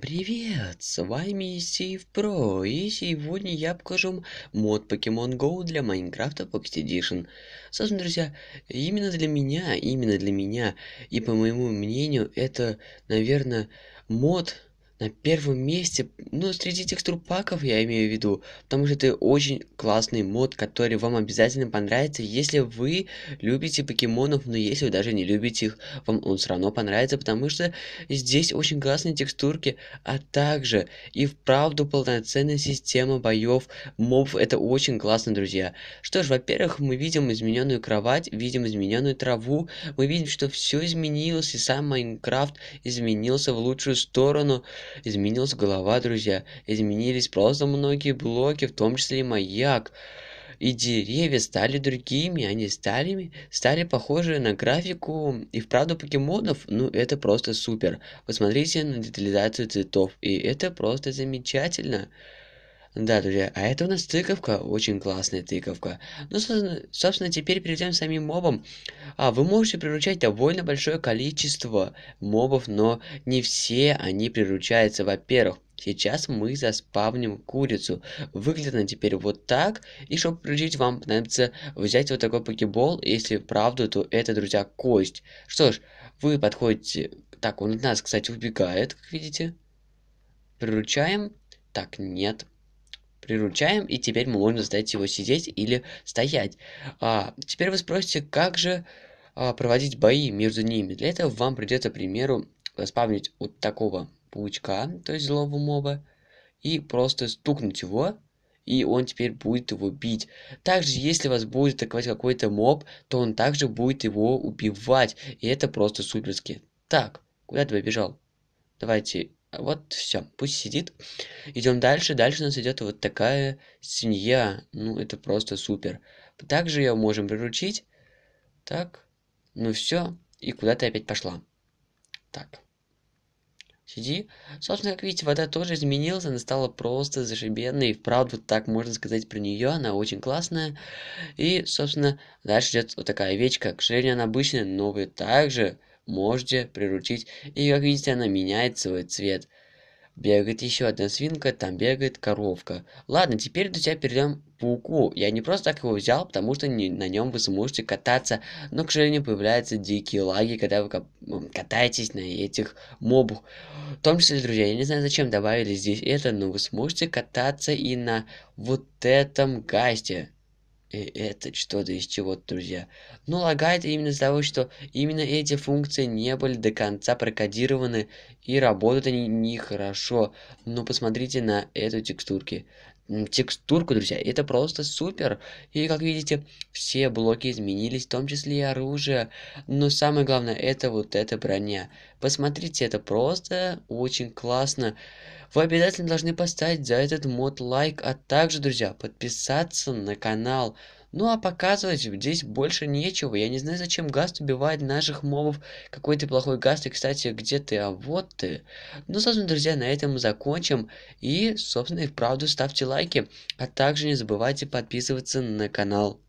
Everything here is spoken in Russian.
привет! С вами Сив Про, и сегодня я покажу мод Pokemon Go для Minecraft Pocket Edition. Собственно, друзья, именно для меня, именно для меня, и по моему мнению, это, наверное, мод на первом месте, ну, среди текстурпаков я имею в виду, потому что это очень классный мод, который вам обязательно понравится, если вы любите покемонов, но если вы даже не любите их, вам он все равно понравится, потому что здесь очень классные текстурки, а также и вправду полноценная система боев мобов, это очень классно, друзья. Что ж, во-первых, мы видим измененную кровать, видим измененную траву, мы видим, что все изменилось, и сам Майнкрафт изменился в лучшую сторону, изменилась голова, друзья. Изменились просто многие блоки, в том числе и маяк. И деревья стали другими, они стали, стали похожи на графику и вправду покемонов. Ну, это просто супер. Посмотрите на детализацию цветов, и это просто замечательно. Да, друзья, а это у нас тыковка, очень классная тыковка. Ну, собственно, теперь перейдем к самим мобам. А, вы можете приручать довольно большое количество мобов, но не все они приручаются. Во-первых, Сейчас мы заспавним курицу. Выглядит она теперь вот так. И чтобы приручить, вам понадобится взять вот такой покебол. Если правду, то это, друзья, кость. Что ж, вы подходите... Так, он от нас, кстати, убегает, как видите. Приручаем. Так, нет приручаем, и теперь мы можем заставить его сидеть или стоять. А, теперь вы спросите, как же а, проводить бои между ними? Для этого вам придется, к примеру, спавнить вот такого паучка, то есть злого моба, и просто стукнуть его, и он теперь будет его бить. Также, если вас будет атаковать какой-то моб, то он также будет его убивать, и это просто суперски. Так, куда ты побежал? Давайте вот все, пусть сидит. Идем дальше. Дальше у нас идет вот такая свинья. Ну, это просто супер. Также ее можем приручить. Так. Ну все. И куда ты опять пошла? Так. Сиди. Собственно, как видите, вода тоже изменилась, она стала просто зашибенной, и вправду так можно сказать про нее, она очень классная. И, собственно, дальше идет вот такая овечка, к сожалению, она обычная, но вы также можете приручить. И как видите, она меняет свой цвет. Бегает еще одна свинка, там бегает коровка. Ладно, теперь, друзья, перейдем к пауку. Я не просто так его взял, потому что не, на нем вы сможете кататься. Но, к сожалению, появляются дикие лаги, когда вы катаетесь на этих мобах. В том числе, друзья, я не знаю, зачем добавили здесь это, но вы сможете кататься и на вот этом гасте это что-то из чего-то, друзья. Ну, лагает именно из-за того, что именно эти функции не были до конца прокодированы и работают они нехорошо. Но посмотрите на эту текстурки текстурку, друзья. Это просто супер. И как видите, все блоки изменились, в том числе и оружие. Но самое главное, это вот эта броня. Посмотрите, это просто очень классно. Вы обязательно должны поставить за этот мод лайк, а также, друзья, подписаться на канал. Ну а показывать здесь больше нечего. Я не знаю, зачем Гаст убивает наших мобов. Какой ты плохой Гаст. И, кстати, где ты? А вот ты. Ну, собственно, друзья, на этом мы закончим. И, собственно, и вправду ставьте лайки. А также не забывайте подписываться на канал.